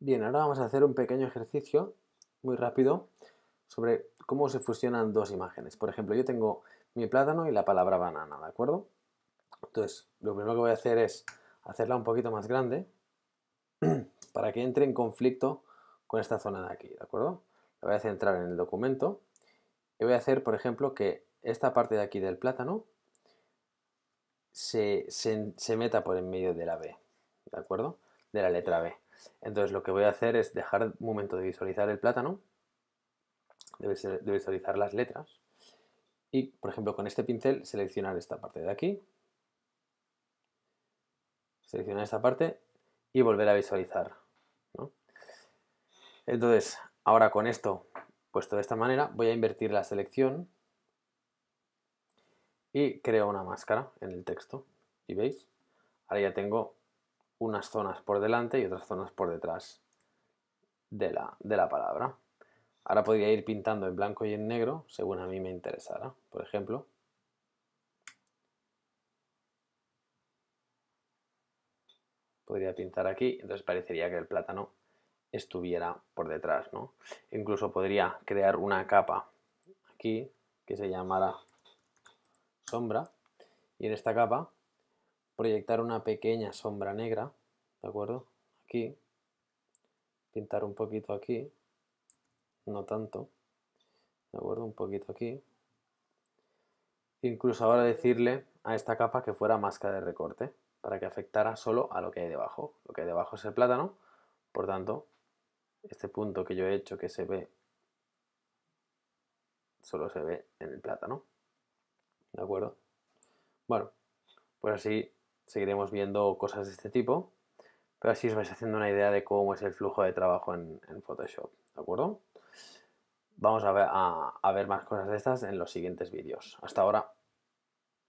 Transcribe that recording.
Bien, ahora vamos a hacer un pequeño ejercicio muy rápido sobre cómo se fusionan dos imágenes. Por ejemplo, yo tengo mi plátano y la palabra banana, ¿de acuerdo? Entonces, lo primero que voy a hacer es hacerla un poquito más grande para que entre en conflicto con esta zona de aquí, ¿de acuerdo? La voy a centrar en el documento y voy a hacer, por ejemplo, que esta parte de aquí del plátano se, se meta por en medio de la B, ¿de acuerdo? De la letra B. Entonces lo que voy a hacer es dejar un momento de visualizar el plátano, de visualizar las letras y, por ejemplo, con este pincel seleccionar esta parte de aquí, seleccionar esta parte y volver a visualizar. Entonces, ahora con esto puesto de esta manera, voy a invertir la selección y creo una máscara en el texto. ¿Y veis? Ahora ya tengo unas zonas por delante y otras zonas por detrás de la, palabra. Ahora podría ir pintando en blanco y en negro según a mí me interesara. Por ejemplo, podría pintar aquí, entonces parecería que el plátano estuviera por detrás, ¿no? Incluso podría crear una capa aquí que se llamara sombra y en esta capa proyectar una pequeña sombra negra, ¿de acuerdo? Aquí, pintar un poquito aquí, no tanto, ¿de acuerdo? Un poquito aquí. Incluso ahora decirle a esta capa que fuera máscara de recorte, para que afectara solo a lo que hay debajo. Lo que hay debajo es el plátano, por tanto, este punto que yo he hecho que se ve, solo se ve en el plátano, ¿de acuerdo? Bueno, pues así seguiremos viendo cosas de este tipo, pero así os vais haciendo una idea de cómo es el flujo de trabajo en, Photoshop, ¿de acuerdo? Vamos a ver, a ver más cosas de estas en los siguientes vídeos. Hasta ahora.